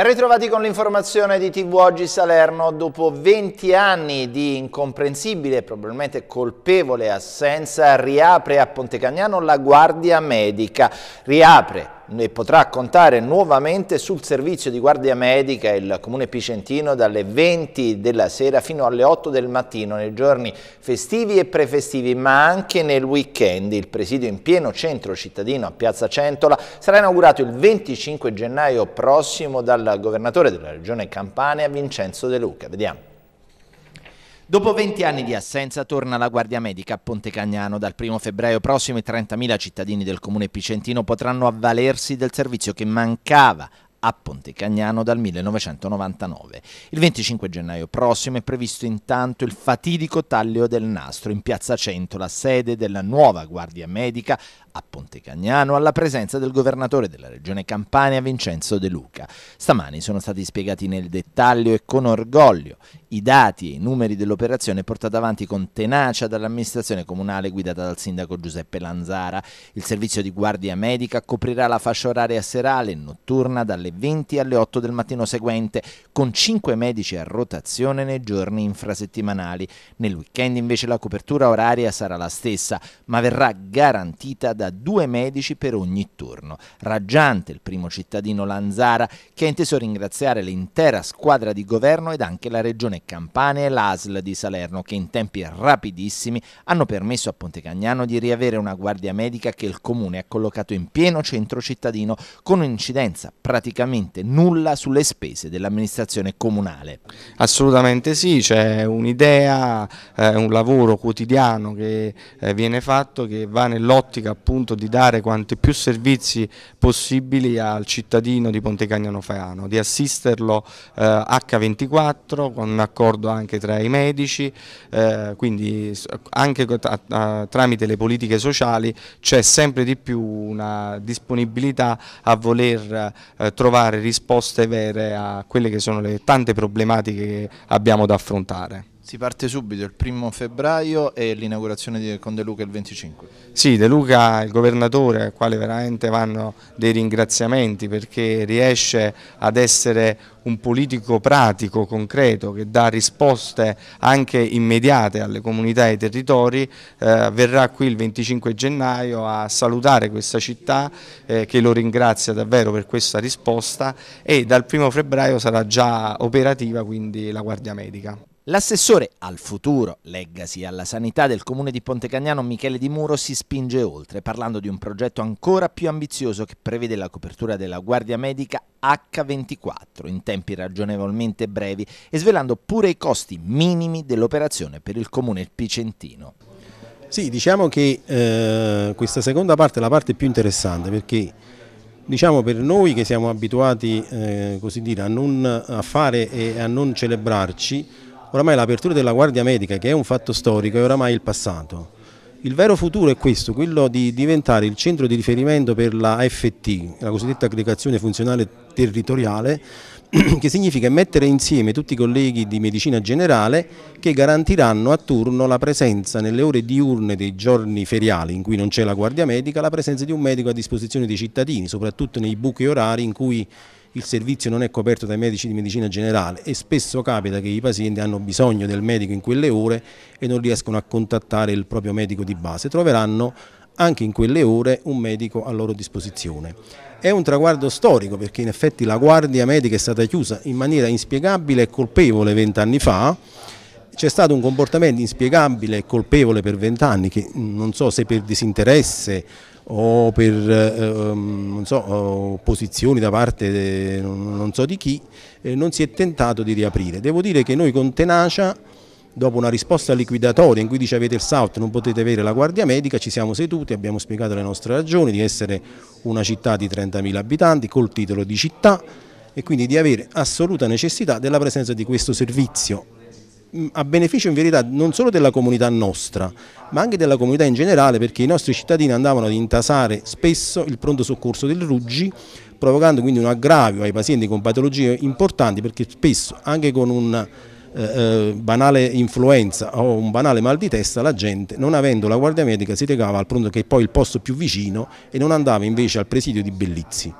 Ben ritrovati con l'informazione di TV Oggi Salerno. Dopo 20 anni di incomprensibile e probabilmente colpevole assenza, riapre a Pontecagnano la Guardia Medica. Riapre e potrà contare nuovamente sul servizio di guardia medica il Comune Picentino dalle 20 della sera fino alle 8 del mattino nei giorni festivi e prefestivi ma anche nel weekend. Il presidio in pieno centro cittadino a Piazza Centola sarà inaugurato il 25 gennaio prossimo dal governatore della regione Campania Vincenzo De Luca. Vediamo. Dopo 20 anni di assenza torna la Guardia Medica a Ponte Cagnano. Dal 1 febbraio prossimo i 30.000 cittadini del comune picentino potranno avvalersi del servizio che mancava a Pontecagnano dal 1999. Il 25 gennaio prossimo è previsto intanto il fatidico taglio del nastro in piazza Cento, la sede della nuova Guardia Medica a Pontecagnano, alla presenza del governatore della regione Campania Vincenzo De Luca. Stamani sono stati spiegati nel dettaglio e con orgoglio i dati e i numeri dell'operazione portata avanti con tenacia dall'amministrazione comunale guidata dal sindaco Giuseppe Lanzara. Il servizio di guardia medica coprirà la fascia oraria serale e notturna dalle 20 alle 8 del mattino seguente, con 5 medici a rotazione nei giorni infrasettimanali. Nel weekend invece la copertura oraria sarà la stessa, ma verrà garantita da due medici per ogni turno. Raggiante, il primo cittadino Lanzara, che ha inteso ringraziare l'intera squadra di governo ed anche la regione Campania e l'ASL di Salerno, che in tempi rapidissimi hanno permesso a Pontecagnano di riavere una guardia medica che il comune ha collocato in pieno centro cittadino, con un'incidenza praticamente praticamente nulla sulle spese dell'amministrazione comunale. Assolutamente sì, c'è un'idea, eh, un lavoro quotidiano che eh, viene fatto che va nell'ottica appunto di dare quanti più servizi possibili al cittadino di Ponte Cagnano Feano, di assisterlo eh, H24 con un accordo anche tra i medici, eh, quindi anche tramite le politiche sociali c'è sempre di più una disponibilità a voler eh, trovare trovare risposte vere a quelle che sono le tante problematiche che abbiamo da affrontare. Si parte subito il primo febbraio e l'inaugurazione con De Luca il 25. Sì, De Luca il governatore al quale veramente vanno dei ringraziamenti perché riesce ad essere un politico pratico, concreto, che dà risposte anche immediate alle comunità e ai territori, eh, verrà qui il 25 gennaio a salutare questa città eh, che lo ringrazia davvero per questa risposta e dal primo febbraio sarà già operativa quindi la Guardia Medica. L'assessore al futuro, legacy alla sanità del comune di Pontecagnano Michele Di Muro si spinge oltre parlando di un progetto ancora più ambizioso che prevede la copertura della guardia medica H24 in tempi ragionevolmente brevi e svelando pure i costi minimi dell'operazione per il comune picentino. Sì, diciamo che eh, questa seconda parte è la parte più interessante perché diciamo per noi che siamo abituati eh, dire, a, non, a fare e a non celebrarci Oramai l'apertura della guardia medica, che è un fatto storico, è oramai il passato. Il vero futuro è questo, quello di diventare il centro di riferimento per la FT, la cosiddetta aggregazione funzionale territoriale, che significa mettere insieme tutti i colleghi di medicina generale che garantiranno a turno la presenza nelle ore diurne dei giorni feriali in cui non c'è la guardia medica, la presenza di un medico a disposizione dei cittadini, soprattutto nei buchi orari in cui il servizio non è coperto dai medici di medicina generale e spesso capita che i pazienti hanno bisogno del medico in quelle ore e non riescono a contattare il proprio medico di base, troveranno anche in quelle ore un medico a loro disposizione. È un traguardo storico perché in effetti la guardia medica è stata chiusa in maniera inspiegabile e colpevole vent'anni fa, c'è stato un comportamento inspiegabile e colpevole per vent'anni che mm, non so se per disinteresse o per eh, ehm, so, posizioni da parte de, non so di chi, eh, non si è tentato di riaprire. Devo dire che noi con tenacia dopo una risposta liquidatoria in cui dice avete il SAUT, non potete avere la guardia medica, ci siamo seduti, abbiamo spiegato le nostre ragioni di essere una città di 30.000 abitanti col titolo di città e quindi di avere assoluta necessità della presenza di questo servizio Mm, a beneficio in verità non solo della comunità nostra ma anche della comunità in generale perché i nostri cittadini andavano ad intasare spesso il pronto soccorso del Ruggi provocando quindi un aggravio ai pazienti con patologie importanti perché spesso anche con un eh, eh, banale influenza o un banale mal di testa la gente non avendo la guardia medica si recava al pronto che è poi il posto più vicino e non andava invece al presidio di Bellizzi.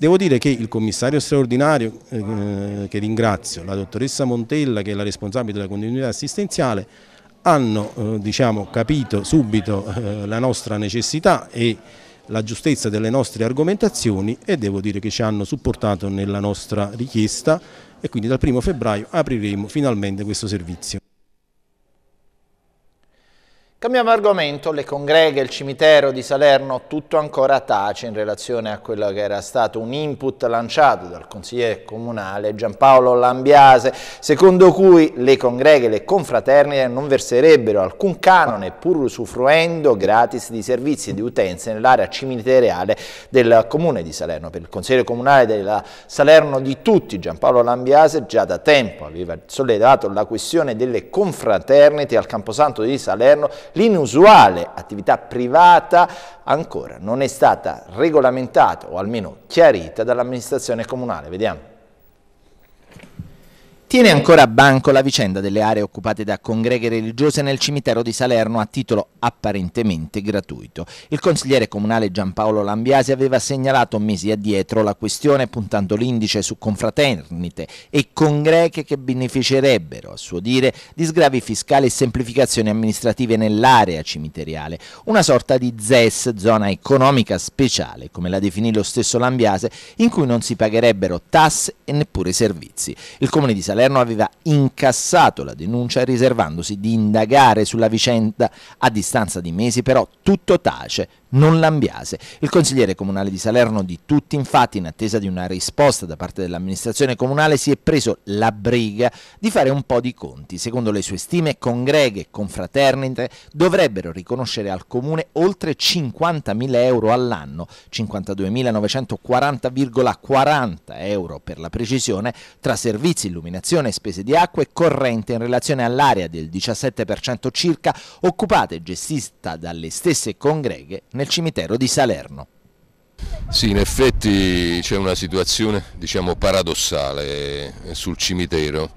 Devo dire che il commissario straordinario, eh, che ringrazio, la dottoressa Montella che è la responsabile della continuità assistenziale, hanno eh, diciamo, capito subito eh, la nostra necessità e la giustezza delle nostre argomentazioni e devo dire che ci hanno supportato nella nostra richiesta e quindi dal 1 febbraio apriremo finalmente questo servizio. Cambiamo argomento, le congreghe, il cimitero di Salerno, tutto ancora tace in relazione a quello che era stato un input lanciato dal consigliere comunale Giampaolo Lambiase, secondo cui le congreghe e le confraternite non verserebbero alcun canone pur usufruendo gratis di servizi e di utenze nell'area cimiteriale del comune di Salerno. Per il consigliere comunale della Salerno di tutti, Giampaolo Lambiase, già da tempo aveva sollevato la questione delle confraternite al Camposanto di Salerno l'inusuale attività privata ancora non è stata regolamentata o almeno chiarita dall'amministrazione comunale. Vediamo. Tiene ancora a banco la vicenda delle aree occupate da congreghe religiose nel cimitero di Salerno a titolo apparentemente gratuito. Il consigliere comunale Giampaolo Lambiasi aveva segnalato mesi addietro la questione puntando l'indice su confraternite e congreghe che beneficerebbero, a suo dire, di sgravi fiscali e semplificazioni amministrative nell'area cimiteriale, una sorta di ZES, zona economica speciale, come la definì lo stesso Lambiase, in cui non si pagherebbero tasse e neppure servizi. Il comune di Salerno Salerno aveva incassato la denuncia riservandosi di indagare sulla vicenda. A distanza di mesi però tutto tace non l'ambiase. Il consigliere comunale di Salerno di tutti infatti in attesa di una risposta da parte dell'amministrazione comunale si è preso la briga di fare un po' di conti. Secondo le sue stime congreghe e confraternite dovrebbero riconoscere al comune oltre 50.000 euro all'anno, 52.940,40 euro per la precisione, tra servizi, illuminazione, spese di acqua e corrente in relazione all'area del 17% circa occupata e gestita dalle stesse congreghe nel cimitero di Salerno. Sì, in effetti c'è una situazione diciamo, paradossale eh, sul cimitero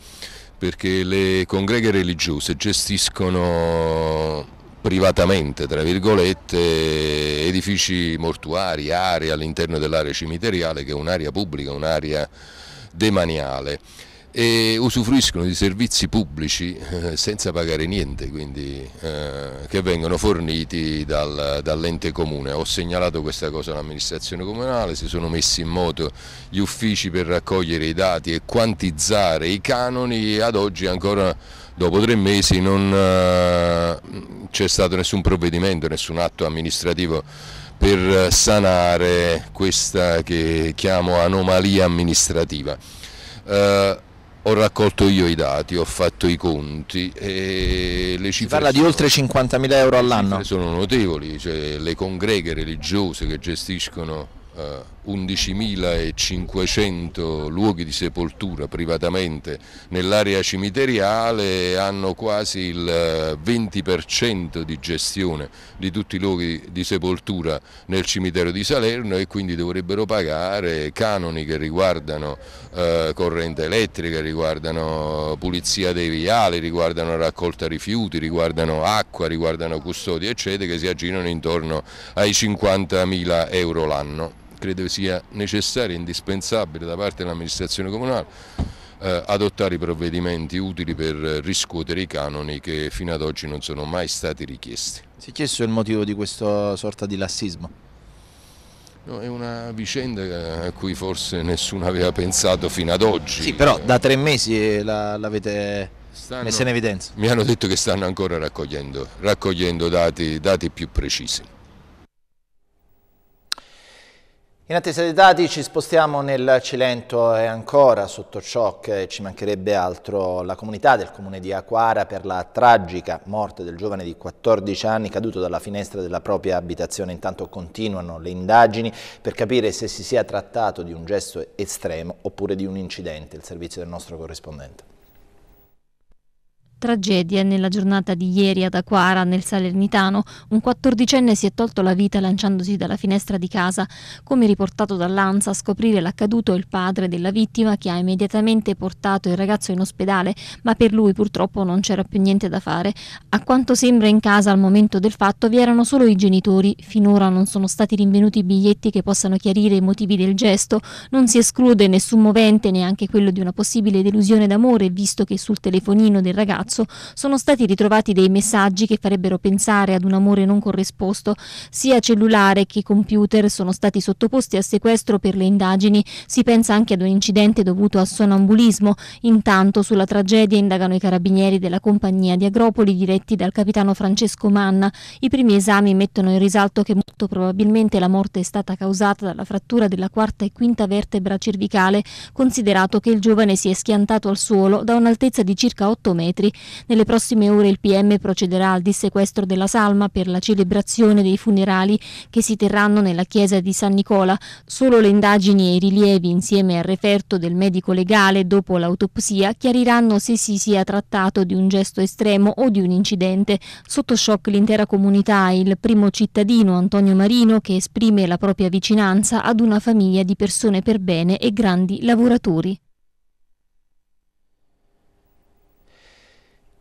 perché le congreghe religiose gestiscono privatamente, tra virgolette, edifici mortuari, aree all'interno dell'area cimiteriale che è un'area pubblica, un'area demaniale e usufruiscono di servizi pubblici eh, senza pagare niente, quindi, eh, che vengono forniti dal, dall'ente comune. Ho segnalato questa cosa all'amministrazione comunale, si sono messi in moto gli uffici per raccogliere i dati e quantizzare i canoni e ad oggi ancora dopo tre mesi non eh, c'è stato nessun provvedimento, nessun atto amministrativo per sanare questa che chiamo anomalia amministrativa. Eh, ho raccolto io i dati, ho fatto i conti e le cifre... Si parla sono, di oltre 50.000 euro all'anno? Sono notevoli, cioè le congreghe religiose che gestiscono... Eh, 11.500 luoghi di sepoltura privatamente nell'area cimiteriale hanno quasi il 20% eh, di gestione di tutti i luoghi di sepoltura nel cimitero di Salerno e quindi dovrebbero pagare canoni che riguardano eh, corrente elettrica, riguardano pulizia dei viali, riguardano raccolta rifiuti, riguardano acqua, riguardano custodia eccetera che si aggirano intorno ai 50.000 euro l'anno credo sia necessario e indispensabile da parte dell'amministrazione comunale eh, adottare i provvedimenti utili per riscuotere i canoni che fino ad oggi non sono mai stati richiesti. Si è chiesto il motivo di questa sorta di lassismo? No, è una vicenda eh, a cui forse nessuno aveva pensato fino ad oggi. Sì, però da tre mesi eh, l'avete la, messa in evidenza. Mi hanno detto che stanno ancora raccogliendo, raccogliendo dati, dati più precisi. In attesa dei dati ci spostiamo nel Cilento e ancora sotto shock, ci mancherebbe altro, la comunità del comune di Aquara per la tragica morte del giovane di 14 anni caduto dalla finestra della propria abitazione. Intanto continuano le indagini per capire se si sia trattato di un gesto estremo oppure di un incidente, il servizio del nostro corrispondente. Tragedia nella giornata di ieri ad Aquara, nel Salernitano. Un quattordicenne si è tolto la vita lanciandosi dalla finestra di casa. Come riportato dall'ANSA, a scoprire l'accaduto è il padre della vittima che ha immediatamente portato il ragazzo in ospedale, ma per lui purtroppo non c'era più niente da fare. A quanto sembra in casa al momento del fatto vi erano solo i genitori. Finora non sono stati rinvenuti biglietti che possano chiarire i motivi del gesto. Non si esclude nessun movente, neanche quello di una possibile delusione d'amore, visto che sul telefonino del ragazzo marzo sono stati ritrovati dei messaggi che farebbero pensare ad un amore non corrisposto. Sia cellulare che computer sono stati sottoposti a sequestro per le indagini. Si pensa anche ad un incidente dovuto a sonambulismo. Intanto sulla tragedia indagano i carabinieri della compagnia di Agropoli diretti dal capitano Francesco Manna. I primi esami mettono in risalto che molto probabilmente la morte è stata causata dalla frattura della quarta e quinta vertebra cervicale, considerato che il giovane si è schiantato al suolo da un'altezza di circa 8 metri. Nelle prossime ore il PM procederà al dissequestro della salma per la celebrazione dei funerali che si terranno nella chiesa di San Nicola. Solo le indagini e i rilievi insieme al referto del medico legale dopo l'autopsia chiariranno se si sia trattato di un gesto estremo o di un incidente. Sotto shock l'intera comunità e il primo cittadino Antonio Marino che esprime la propria vicinanza ad una famiglia di persone per bene e grandi lavoratori.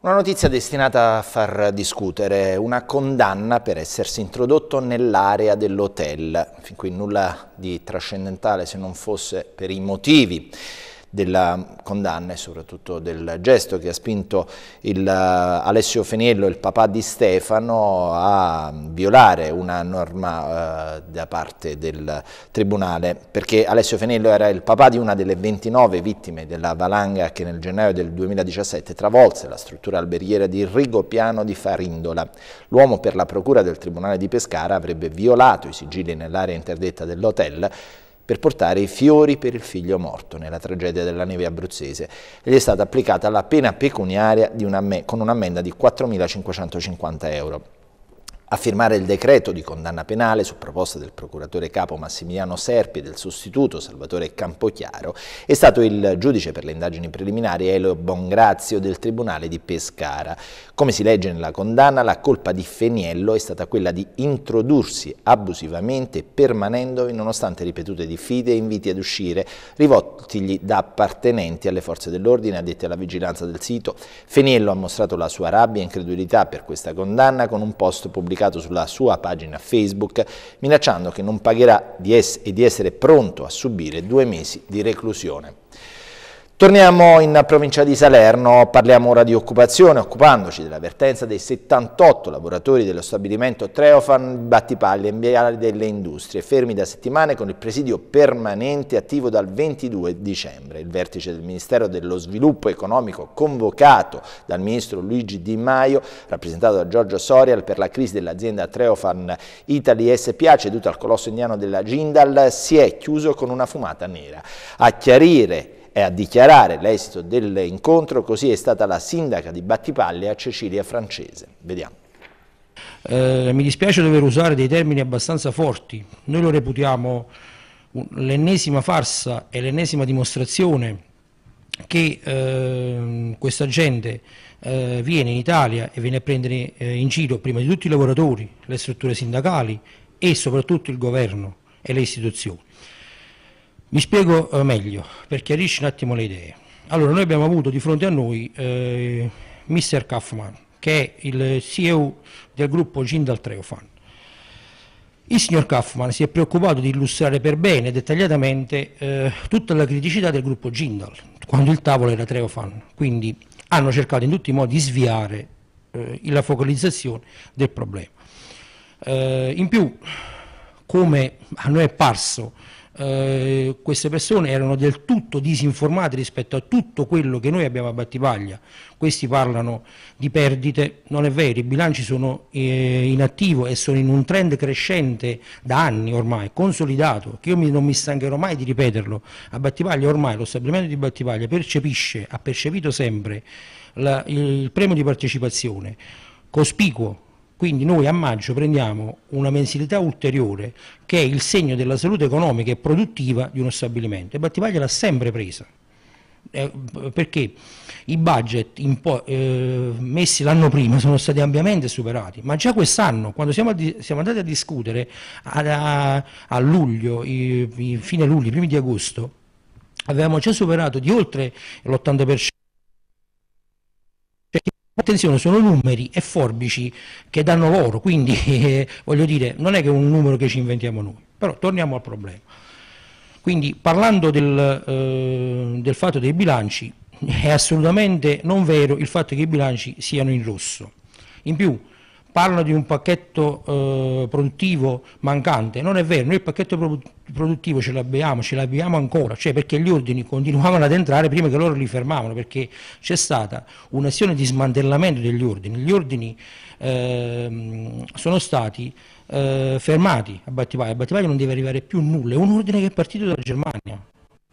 Una notizia destinata a far discutere, una condanna per essersi introdotto nell'area dell'hotel. Fin qui nulla di trascendentale se non fosse per i motivi della condanna e soprattutto del gesto che ha spinto il, eh, Alessio Feniello, il papà di Stefano, a violare una norma eh, da parte del Tribunale, perché Alessio Feniello era il papà di una delle 29 vittime della valanga che nel gennaio del 2017 travolse la struttura alberghiera di Rigopiano di Farindola. L'uomo per la procura del Tribunale di Pescara avrebbe violato i sigilli nell'area interdetta dell'hotel per portare i fiori per il figlio morto nella tragedia della neve abruzzese. Gli è stata applicata la pena pecuniaria una, con un'ammenda di 4.550 euro a firmare il decreto di condanna penale su proposta del procuratore capo Massimiliano Serpi e del sostituto Salvatore Campochiaro è stato il giudice per le indagini preliminari Elio Bongrazio del Tribunale di Pescara. Come si legge nella condanna, la colpa di Feniello è stata quella di introdursi abusivamente permanendovi nonostante ripetute diffide e inviti ad uscire rivoltigli da appartenenti alle forze dell'ordine addette alla vigilanza del sito. Feniello ha mostrato la sua rabbia e incredulità per questa condanna con un post pubblicato pubblicato sulla sua pagina Facebook minacciando che non pagherà di e di essere pronto a subire due mesi di reclusione. Torniamo in provincia di Salerno, parliamo ora di occupazione, occupandoci dell'avvertenza dei 78 lavoratori dello stabilimento Treofan Battipaglia in Viale delle Industrie, fermi da settimane con il presidio permanente attivo dal 22 dicembre. Il vertice del Ministero dello Sviluppo Economico convocato dal Ministro Luigi Di Maio, rappresentato da Giorgio Sorial per la crisi dell'azienda Treofan Italy SPA, ceduta al colosso indiano della Gindal, si è chiuso con una fumata nera. A chiarire e a dichiarare l'esito dell'incontro, così è stata la sindaca di Battipaglia, Cecilia Francese. Vediamo. Eh, mi dispiace dover usare dei termini abbastanza forti, noi lo reputiamo l'ennesima farsa e l'ennesima dimostrazione che eh, questa gente eh, viene in Italia e viene a prendere eh, in giro prima di tutto i lavoratori, le strutture sindacali e soprattutto il governo e le istituzioni. Mi spiego eh, meglio per chiarirci un attimo le idee. Allora, noi abbiamo avuto di fronte a noi eh, Mr. Kaufman, che è il CEO del gruppo Gindal Treofan. Il signor Kaufman si è preoccupato di illustrare per bene e dettagliatamente eh, tutta la criticità del gruppo Gindal, quando il tavolo era Treofan. Quindi hanno cercato in tutti i modi di sviare eh, la focalizzazione del problema. Eh, in più, come a noi è parso eh, queste persone erano del tutto disinformate rispetto a tutto quello che noi abbiamo a Battipaglia. Questi parlano di perdite, non è vero, i bilanci sono eh, in attivo e sono in un trend crescente da anni ormai, consolidato, che io mi, non mi stancherò mai di ripeterlo. A Battipaglia ormai lo stabilimento di Battipaglia percepisce, ha percepito sempre la, il premio di partecipazione cospicuo quindi noi a maggio prendiamo una mensilità ulteriore che è il segno della salute economica e produttiva di uno stabilimento e Battipaglia l'ha sempre presa. Eh, perché i budget eh, messi l'anno prima sono stati ampiamente superati, ma già quest'anno, quando siamo, siamo, andati a discutere a, a, a luglio, i, i fine luglio, primi di agosto, avevamo già superato di oltre l'80%. Attenzione, sono numeri e forbici che danno loro, quindi eh, voglio dire, non è che è un numero che ci inventiamo noi, però torniamo al problema. Quindi parlando del, eh, del fatto dei bilanci, è assolutamente non vero il fatto che i bilanci siano in rosso. In più, parlano di un pacchetto eh, produttivo mancante, non è vero, noi il pacchetto produttivo produttivo ce l'abbiamo, ce l'abbiamo ancora, cioè perché gli ordini continuavano ad entrare prima che loro li fermavano, perché c'è stata un'azione di smantellamento degli ordini, gli ordini eh, sono stati eh, fermati a Battipaglio, a Battipaglio non deve arrivare più nulla, è un ordine che è partito dalla Germania,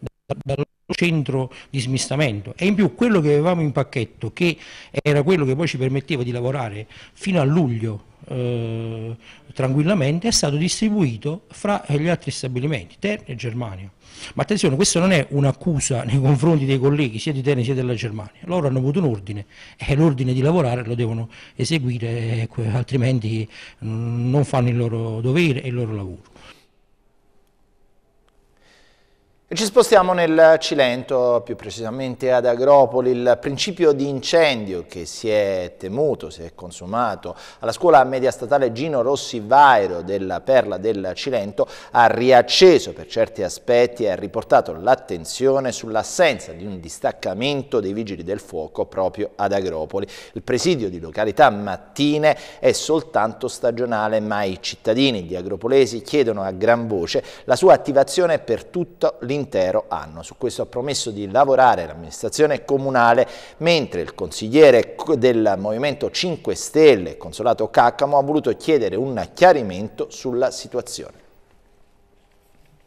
da, da, centro di smistamento e in più quello che avevamo in pacchetto che era quello che poi ci permetteva di lavorare fino a luglio eh, tranquillamente è stato distribuito fra gli altri stabilimenti, Terni e Germania. Ma attenzione, questa non è un'accusa nei confronti dei colleghi sia di Terni sia della Germania, loro hanno avuto un ordine e l'ordine di lavorare lo devono eseguire, ecco, altrimenti non fanno il loro dovere e il loro lavoro. ci spostiamo nel Cilento, più precisamente ad Agropoli. Il principio di incendio che si è temuto, si è consumato alla scuola media statale Gino Rossi Vairo della Perla del Cilento ha riacceso per certi aspetti e ha riportato l'attenzione sull'assenza di un distaccamento dei vigili del fuoco proprio ad Agropoli. Il presidio di località Mattine è soltanto stagionale, ma i cittadini di Agropolesi chiedono a gran voce la sua attivazione per tutto l'interno intero anno. Su questo ha promesso di lavorare l'amministrazione comunale, mentre il consigliere del Movimento 5 Stelle, Consolato Caccamo, ha voluto chiedere un chiarimento sulla situazione.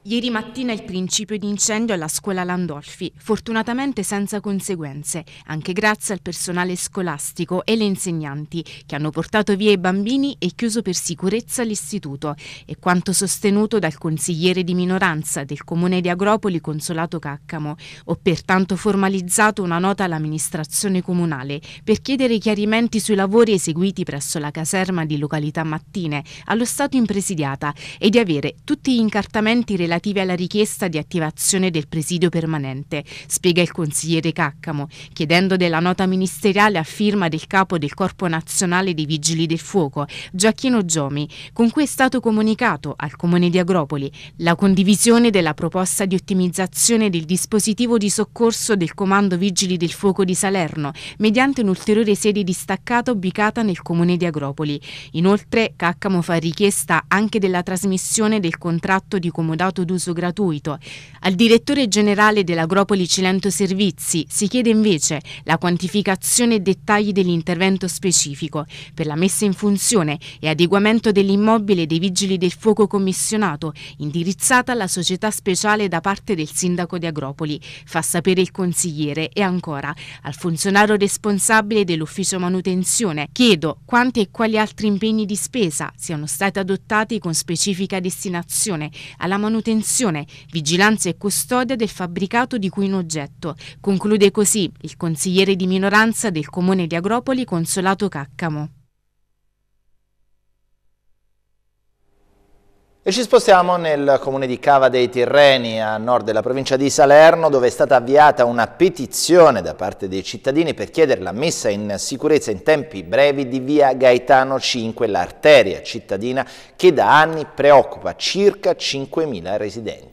Ieri mattina il principio di incendio alla scuola Landolfi, fortunatamente senza conseguenze, anche grazie al personale scolastico e le insegnanti che hanno portato via i bambini e chiuso per sicurezza l'istituto, e quanto sostenuto dal consigliere di minoranza del comune di Agropoli Consolato Caccamo. Ho pertanto formalizzato una nota all'amministrazione comunale per chiedere chiarimenti sui lavori eseguiti presso la caserma di località Mattine, allo stato impresidiata, e di avere tutti gli incartamenti relativi relative alla richiesta di attivazione del presidio permanente, spiega il consigliere Caccamo, chiedendo della nota ministeriale a firma del capo del Corpo Nazionale dei Vigili del Fuoco, Gioacchino Giomi, con cui è stato comunicato al Comune di Agropoli la condivisione della proposta di ottimizzazione del dispositivo di soccorso del Comando Vigili del Fuoco di Salerno, mediante un'ulteriore sede distaccata ubicata nel Comune di Agropoli. Inoltre Caccamo fa richiesta anche della trasmissione del contratto di comodato diritto d'uso gratuito. Al direttore generale dell'Agropoli Cilento Servizi si chiede invece la quantificazione e dettagli dell'intervento specifico per la messa in funzione e adeguamento dell'immobile dei vigili del fuoco commissionato, indirizzata alla società speciale da parte del sindaco di Agropoli, fa sapere il consigliere e ancora al funzionario responsabile dell'ufficio manutenzione. Chiedo quanti e quali altri impegni di spesa siano stati adottati con specifica destinazione alla manutenzione manutenzione, vigilanza e custodia del fabbricato di cui in oggetto. Conclude così il consigliere di minoranza del comune di Agropoli, Consolato Caccamo. E ci spostiamo nel comune di Cava dei Tirreni, a nord della provincia di Salerno, dove è stata avviata una petizione da parte dei cittadini per chiedere la messa in sicurezza in tempi brevi di via Gaetano 5, l'arteria cittadina che da anni preoccupa circa 5.000 residenti.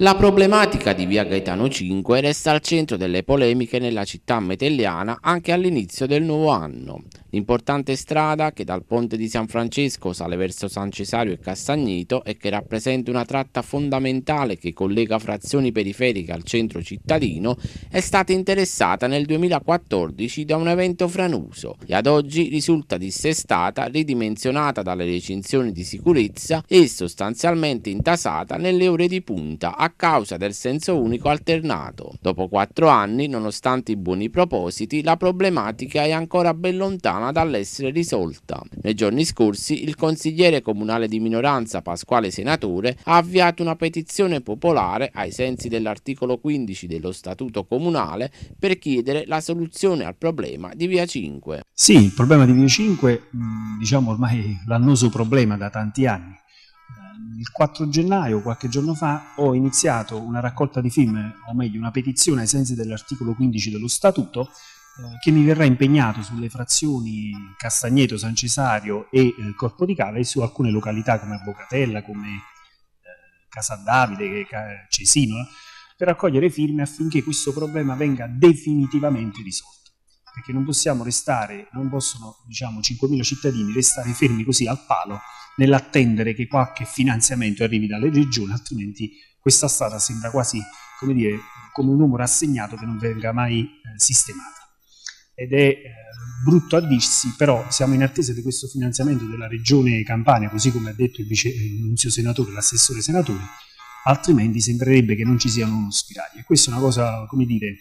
La problematica di via Gaetano 5 resta al centro delle polemiche nella città metelliana anche all'inizio del nuovo anno. L'importante strada che dal ponte di San Francesco sale verso San Cesario e Castagneto e che rappresenta una tratta fondamentale che collega frazioni periferiche al centro cittadino è stata interessata nel 2014 da un evento franuso e ad oggi risulta dissestata, ridimensionata dalle recinzioni di sicurezza e sostanzialmente intasata nelle ore di punta a causa del senso unico alternato. Dopo quattro anni, nonostante i buoni propositi, la problematica è ancora ben lontana Campana dall'essere risolta. Nei giorni scorsi il consigliere comunale di minoranza Pasquale Senatore ha avviato una petizione popolare ai sensi dell'articolo 15 dello Statuto Comunale per chiedere la soluzione al problema di Via 5. Sì, il problema di Via 5 diciamo ormai l'annoso problema da tanti anni. Eh, il 4 gennaio, qualche giorno fa, ho iniziato una raccolta di film, o meglio una petizione ai sensi dell'articolo 15 dello Statuto, che mi verrà impegnato sulle frazioni Castagneto, San Cesario e eh, Corpo di Cava e su alcune località come Bocatella, come eh, Casa Davide, Cesino, per raccogliere firme affinché questo problema venga definitivamente risolto. Perché non possiamo restare, non possono diciamo 5.000 cittadini restare fermi così al palo nell'attendere che qualche finanziamento arrivi dalle regioni, altrimenti questa strada sembra quasi come, dire, come un numero assegnato che non venga mai eh, sistemata ed è eh, brutto a dirsi, però siamo in attesa di questo finanziamento della Regione Campania, così come ha detto il vice eh, nunzio senatore, l'assessore senatore, altrimenti sembrerebbe che non ci siano uno spiraglio. E questa è una cosa, come dire,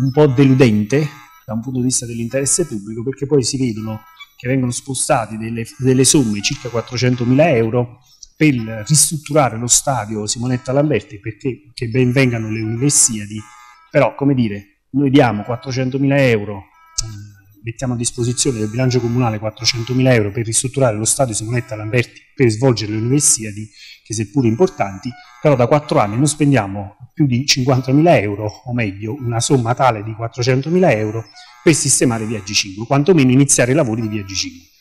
un po' deludente da un punto di vista dell'interesse pubblico, perché poi si vedono che vengono spostati delle, delle somme, circa 400 mila euro, per ristrutturare lo stadio Simonetta Lamberti, perché che ben vengano le universiadi, però, come dire, noi diamo 400.000 euro, eh, mettiamo a disposizione del bilancio comunale 400.000 euro per ristrutturare lo stadio Simonetta Lamberti per svolgere le universiadi, che seppur importanti, però da 4 anni non spendiamo più di 50.000 euro, o meglio una somma tale di 400.000 euro, per sistemare Via G5, quantomeno iniziare i lavori di Via G5.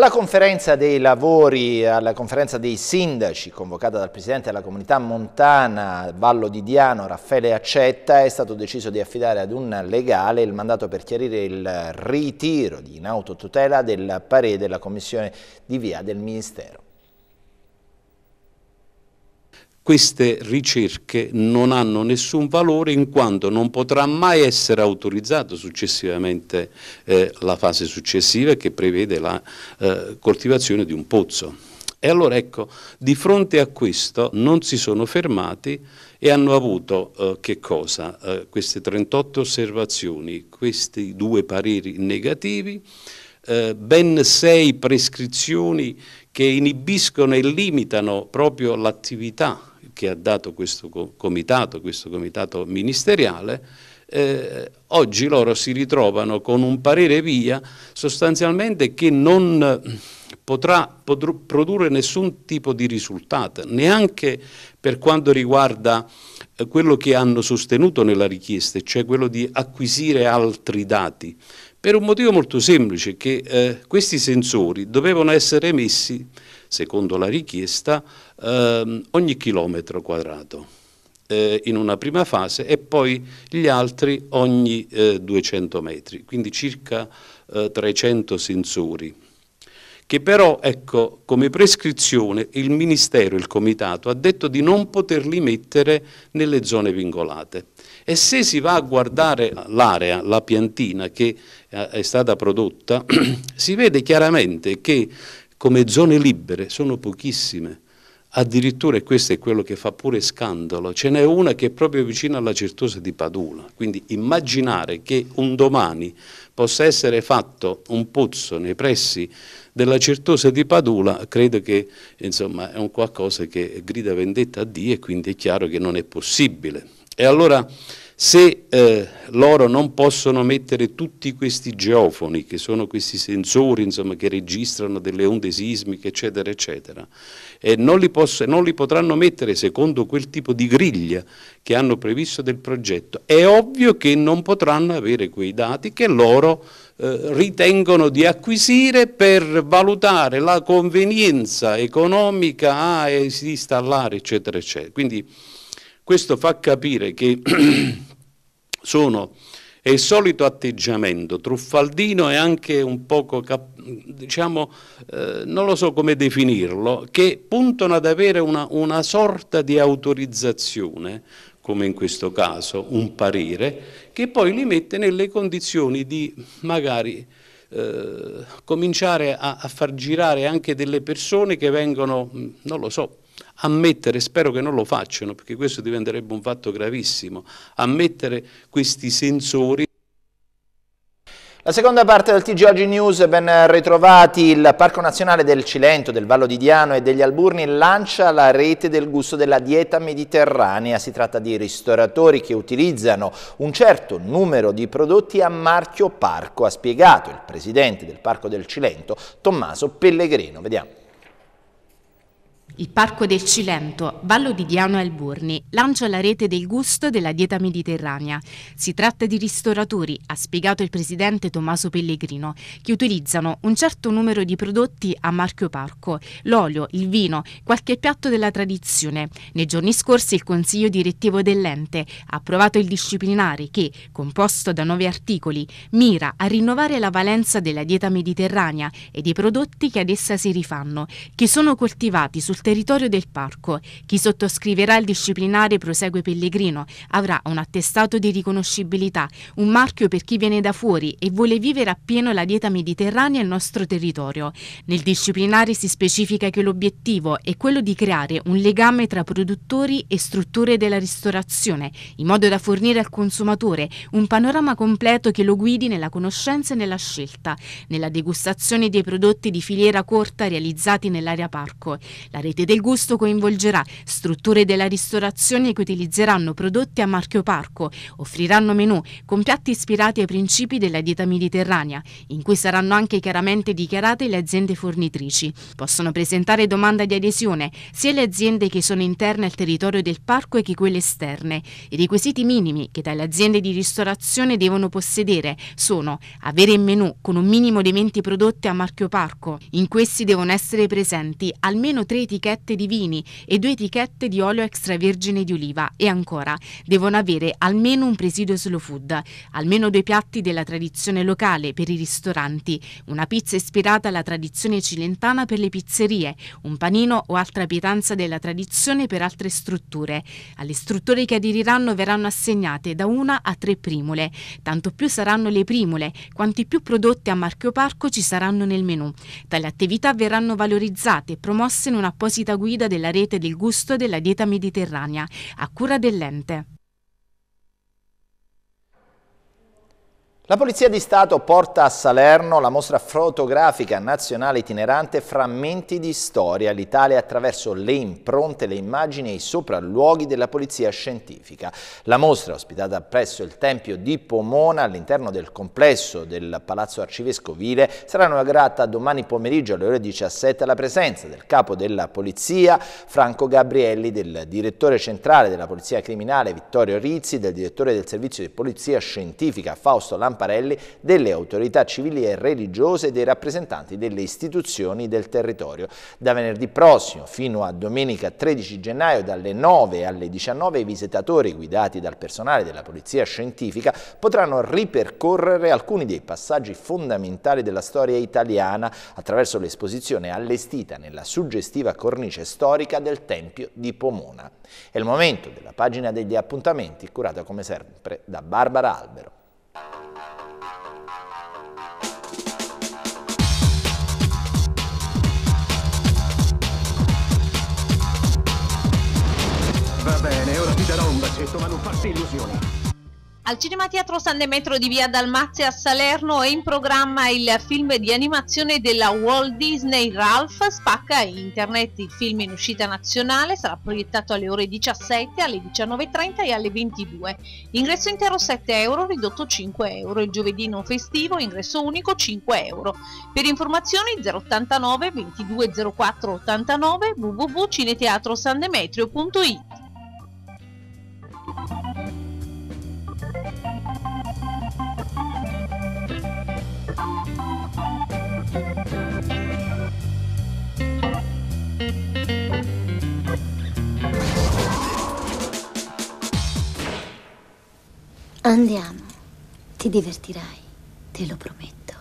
Alla conferenza dei lavori, alla conferenza dei sindaci convocata dal presidente della comunità montana Vallo di Diano, Raffaele Accetta, è stato deciso di affidare ad un legale il mandato per chiarire il ritiro in autotutela del parere della commissione di via del Ministero queste ricerche non hanno nessun valore in quanto non potrà mai essere autorizzato successivamente eh, la fase successiva che prevede la eh, coltivazione di un pozzo. E allora ecco, di fronte a questo non si sono fermati e hanno avuto eh, che cosa? Eh, queste 38 osservazioni, questi due pareri negativi, eh, ben sei prescrizioni che inibiscono e limitano proprio l'attività che ha dato questo comitato, questo comitato ministeriale, eh, oggi loro si ritrovano con un parere via sostanzialmente che non eh, potrà produrre nessun tipo di risultato, neanche per quanto riguarda eh, quello che hanno sostenuto nella richiesta, cioè quello di acquisire altri dati, per un motivo molto semplice, che eh, questi sensori dovevano essere messi secondo la richiesta, ehm, ogni chilometro quadrato eh, in una prima fase e poi gli altri ogni eh, 200 metri, quindi circa eh, 300 sensori che però ecco, come prescrizione il Ministero, il Comitato, ha detto di non poterli mettere nelle zone vincolate. E se si va a guardare l'area, la piantina che eh, è stata prodotta, si vede chiaramente che come zone libere sono pochissime. Addirittura, e questo è quello che fa pure scandalo, ce n'è una che è proprio vicina alla Certosa di Padula. Quindi immaginare che un domani possa essere fatto un pozzo nei pressi della Certosa di Padula, credo che insomma, è un qualcosa che grida vendetta a Dio e quindi è chiaro che non è possibile. E allora se eh, loro non possono mettere tutti questi geofoni, che sono questi sensori insomma, che registrano delle onde sismiche, eccetera, eccetera, e non li, posso, non li potranno mettere secondo quel tipo di griglia che hanno previsto del progetto, è ovvio che non potranno avere quei dati che loro eh, ritengono di acquisire per valutare la convenienza economica a installare eccetera eccetera quindi questo fa capire che sono è il solito atteggiamento truffaldino e anche un poco, diciamo, eh, non lo so come definirlo, che puntano ad avere una, una sorta di autorizzazione, come in questo caso, un parere, che poi li mette nelle condizioni di magari eh, cominciare a, a, far girare anche delle persone che vengono, non lo so, ammettere, spero che non lo facciano perché questo diventerebbe un fatto gravissimo, ammettere questi sensori. La seconda parte del TG Oggi News, ben ritrovati, il Parco Nazionale del Cilento, del Vallo di Diano e degli Alburni lancia la rete del gusto della dieta mediterranea. Si tratta di ristoratori che utilizzano un certo numero di prodotti a marchio Parco, ha spiegato il presidente del Parco del Cilento, Tommaso Pellegrino. Vediamo. Il Parco del Cilento, Vallo di Diano Alburni, lancia la rete del gusto della dieta mediterranea. Si tratta di ristoratori, ha spiegato il presidente Tommaso Pellegrino, che utilizzano un certo numero di prodotti a marchio parco, l'olio, il vino, qualche piatto della tradizione. Nei giorni scorsi il consiglio direttivo dell'ente ha approvato il disciplinare che, composto da nove articoli, mira a rinnovare la valenza della dieta mediterranea e dei prodotti che ad essa si rifanno, che sono coltivati sul territorio territorio del parco. Chi sottoscriverà il disciplinare prosegue Pellegrino avrà un attestato di riconoscibilità, un marchio per chi viene da fuori e vuole vivere appieno la dieta mediterranea nel nostro territorio. Nel disciplinare si specifica che l'obiettivo è quello di creare un legame tra produttori e strutture della ristorazione, in modo da fornire al consumatore un panorama completo che lo guidi nella conoscenza e nella scelta, nella degustazione dei prodotti di filiera corta realizzati nell'area parco. La rete sfide del gusto coinvolgerà strutture della ristorazione che utilizzeranno prodotti a marchio parco, offriranno menù con piatti ispirati ai principi della dieta mediterranea, in cui saranno anche chiaramente dichiarate le aziende fornitrici. Possono presentare domanda di adesione sia le aziende che sono interne al territorio del parco che quelle esterne. I requisiti minimi che dalle aziende di ristorazione devono possedere sono avere in menù con un minimo di 20 prodotti a marchio parco. In questi devono essere presenti almeno tre etichette etichette di vini e due etichette di olio extravergine di oliva e ancora devono avere almeno un presidio slow food, almeno due piatti della tradizione locale per i ristoranti, una pizza ispirata alla tradizione cilentana per le pizzerie, un panino o altra pietanza della tradizione per altre strutture. Alle strutture che aderiranno verranno assegnate da una a tre primule, tanto più saranno le primule, quanti più prodotti a marchio parco ci saranno nel menù. Tali attività verranno valorizzate e promosse in un apposito visita guida della rete del gusto della dieta mediterranea, a cura dell'ente. La Polizia di Stato porta a Salerno la mostra fotografica nazionale itinerante Frammenti di storia, l'Italia attraverso le impronte, le immagini e i sopralluoghi della Polizia scientifica. La mostra, ospitata presso il Tempio di Pomona all'interno del complesso del Palazzo Arcivescovile, sarà inaugurata domani pomeriggio alle ore 17 alla presenza del capo della Polizia Franco Gabrielli, del direttore centrale della Polizia Criminale Vittorio Rizzi, del direttore del servizio di Polizia Scientifica Fausto Lampanini Lamparelli, delle autorità civili e religiose e dei rappresentanti delle istituzioni del territorio. Da venerdì prossimo fino a domenica 13 gennaio dalle 9 alle 19 i visitatori guidati dal personale della Polizia Scientifica potranno ripercorrere alcuni dei passaggi fondamentali della storia italiana attraverso l'esposizione allestita nella suggestiva cornice storica del Tempio di Pomona. È il momento della pagina degli appuntamenti curata come sempre da Barbara Albero. Va bene, ora ti darò un bacetto, ma non farti illusioni. Al Cinema Teatro San Demetrio di Via Dalmazia a Salerno è in programma il film di animazione della Walt Disney Ralph Spacca Internet. Il film in uscita nazionale sarà proiettato alle ore 17, alle 19.30 e alle 22. Ingresso intero 7 euro, ridotto 5 euro. Il giovedì non festivo, ingresso unico 5 euro. Per informazioni 089 2204 89 www.cineteatrosandemetrio.it Andiamo, ti divertirai, te lo prometto.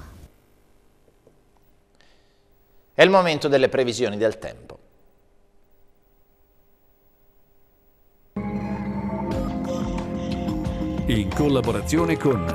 È il momento delle previsioni del tempo. In collaborazione con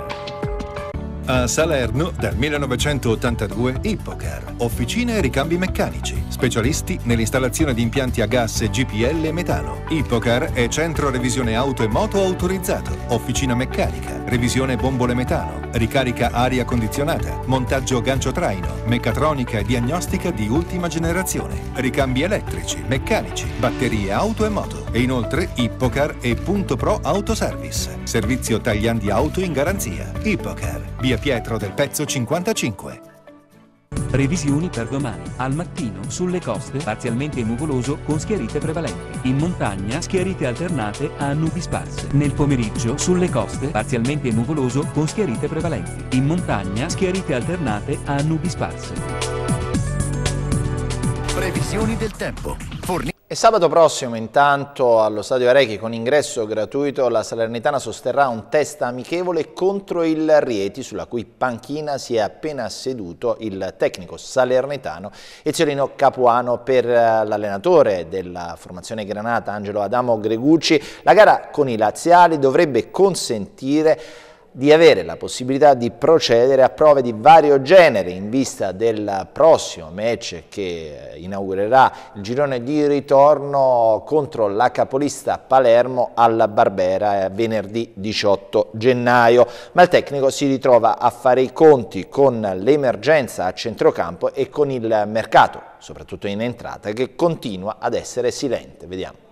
a Salerno, dal 1982, Ippocar, officine e ricambi meccanici, specialisti nell'installazione di impianti a gas GPL e metano. Ippocar è centro revisione auto e moto autorizzato, officina meccanica revisione bombole metano, ricarica aria condizionata, montaggio gancio traino, meccatronica e diagnostica di ultima generazione, ricambi elettrici, meccanici, batterie auto e moto e inoltre Ippocar e Punto Pro Autoservice, servizio tagliandi auto in garanzia. Ippocar, via Pietro del Pezzo 55. Previsioni per domani. Al mattino sulle coste parzialmente nuvoloso con schiarite prevalenti. In montagna schiarite alternate a nubi sparse. Nel pomeriggio sulle coste parzialmente nuvoloso con schiarite prevalenti. In montagna schiarite alternate a nubi sparse. Previsioni del tempo. Fornito e sabato prossimo intanto allo Stadio Arechi con ingresso gratuito la Salernitana sosterrà un test amichevole contro il Rieti sulla cui panchina si è appena seduto il tecnico salernitano Ezzelino Capuano per eh, l'allenatore della formazione Granata Angelo Adamo Gregucci. La gara con i laziali dovrebbe consentire di avere la possibilità di procedere a prove di vario genere in vista del prossimo match che eh, inaugurerà il girone di ritorno contro la capolista Palermo alla Barbera eh, venerdì 18 gennaio. Ma il tecnico si ritrova a fare i conti con l'emergenza a centrocampo e con il mercato, soprattutto in entrata, che continua ad essere silente. Vediamo.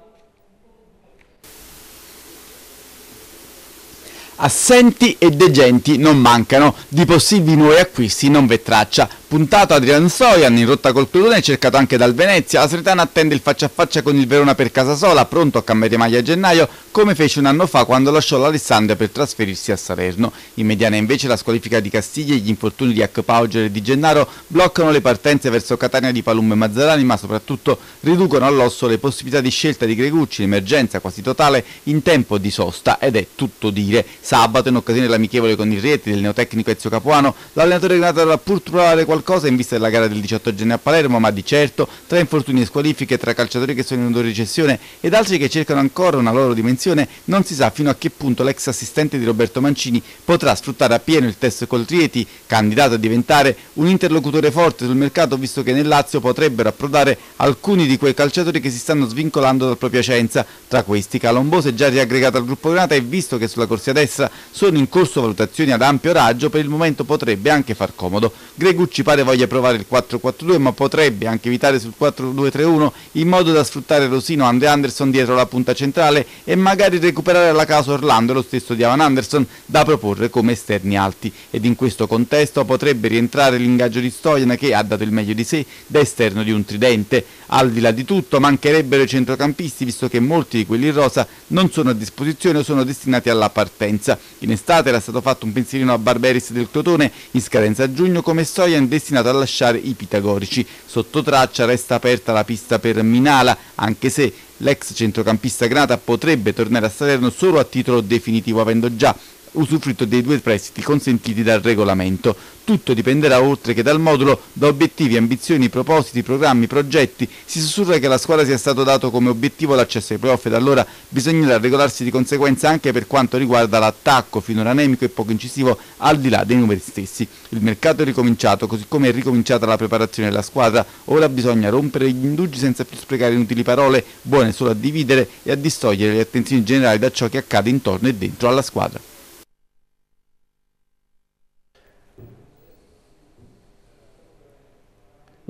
Assenti e degenti non mancano, di possibili nuovi acquisti non v'è traccia. Puntato Adrian Soian in rotta col Crotone, cercato anche dal Venezia, la Sretana attende il faccia a faccia con il Verona per Casasola, pronto a cambiare maglia a gennaio, come fece un anno fa quando lasciò l'Alessandria per trasferirsi a Salerno. In mediana invece la squalifica di Castiglia e gli infortuni di Hack Pauger e di Gennaro bloccano le partenze verso Catania di Palumbo e Mazzarani, ma soprattutto riducono all'osso le possibilità di scelta di Gregucci, l'emergenza quasi totale in tempo di sosta ed è tutto dire. Sabato in occasione dell'amichevole con il Rieti del neotecnico Ezio Capuano, l'allenatore Renato dovrà pur provare qualcosa in vista della gara del 18 gennaio a Palermo, ma di certo tra infortuni e squalifiche, tra calciatori che sono in odore di recessione ed altri che cercano ancora una loro dimensione Convenzione non si sa fino a che punto l'ex assistente di Roberto Mancini potrà sfruttare appieno il test col Trieti, candidato a diventare un interlocutore forte sul mercato visto che nel Lazio potrebbero approdare alcuni di quei calciatori che si stanno svincolando dal proprio Piacenza. Tra questi Calombose già riaggregato al gruppo Granata e visto che sulla corsia destra sono in corso valutazioni ad ampio raggio, per il momento potrebbe anche far comodo. Gregucci pare voglia provare il 4-4-2 ma potrebbe anche evitare sul 4-2-3-1 in modo da sfruttare Rosino, Andre Anderson dietro la punta centrale e Mancini magari recuperare la casa Orlando e lo stesso di Avan Anderson da proporre come esterni alti ed in questo contesto potrebbe rientrare l'ingaggio di Stojan che ha dato il meglio di sé da esterno di un tridente. Al di là di tutto mancherebbero i centrocampisti visto che molti di quelli in rosa non sono a disposizione o sono destinati alla partenza. In estate era stato fatto un pensierino a Barberis del Crotone in scadenza a giugno come Stojan destinato a lasciare i pitagorici. Sotto traccia resta aperta la pista per Minala anche se L'ex centrocampista Granata potrebbe tornare a Salerno solo a titolo definitivo, avendo già usufrutto dei due prestiti consentiti dal regolamento. Tutto dipenderà oltre che dal modulo, da obiettivi, ambizioni, propositi, programmi, progetti. Si sussurra che la squadra sia stato dato come obiettivo l'accesso ai playoff ed allora bisognerà regolarsi di conseguenza anche per quanto riguarda l'attacco finora anemico e poco incisivo al di là dei numeri stessi. Il mercato è ricominciato, così come è ricominciata la preparazione della squadra. Ora bisogna rompere gli indugi senza più sprecare inutili parole, buone solo a dividere e a distogliere le attenzioni generali da ciò che accade intorno e dentro alla squadra.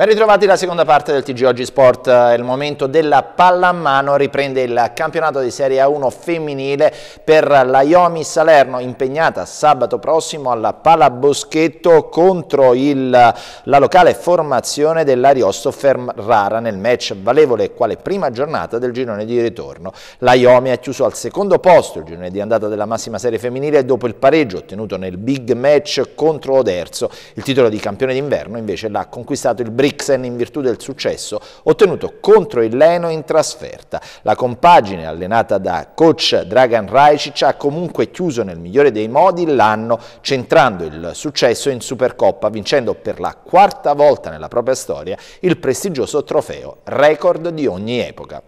Ben ritrovati la seconda parte del TG Oggi Sport, il momento della pallamano riprende il campionato di Serie A1 femminile per la Iomi Salerno impegnata sabato prossimo alla Pala Boschetto contro il, la locale formazione dell'Ariosto Ferrara nel match valevole quale prima giornata del girone di ritorno. La Iomi ha chiuso al secondo posto il girone di andata della massima serie femminile dopo il pareggio ottenuto nel big match contro Oderzo. Il titolo di campione d'inverno invece l'ha conquistato il Brick. Eriksen in virtù del successo ottenuto contro il Leno in trasferta. La compagine allenata da coach Dragan Rajic ha comunque chiuso nel migliore dei modi l'anno centrando il successo in Supercoppa vincendo per la quarta volta nella propria storia il prestigioso trofeo record di ogni epoca.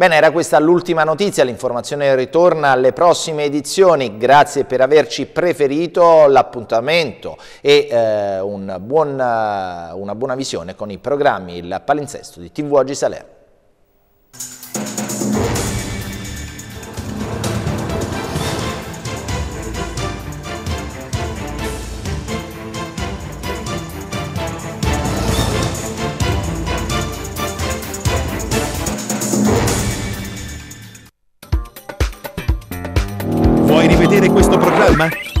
Bene, era questa l'ultima notizia, l'informazione ritorna alle prossime edizioni, grazie per averci preferito l'appuntamento e eh, una, buona, una buona visione con i programmi, il palinsesto di TV Oggi Salerno.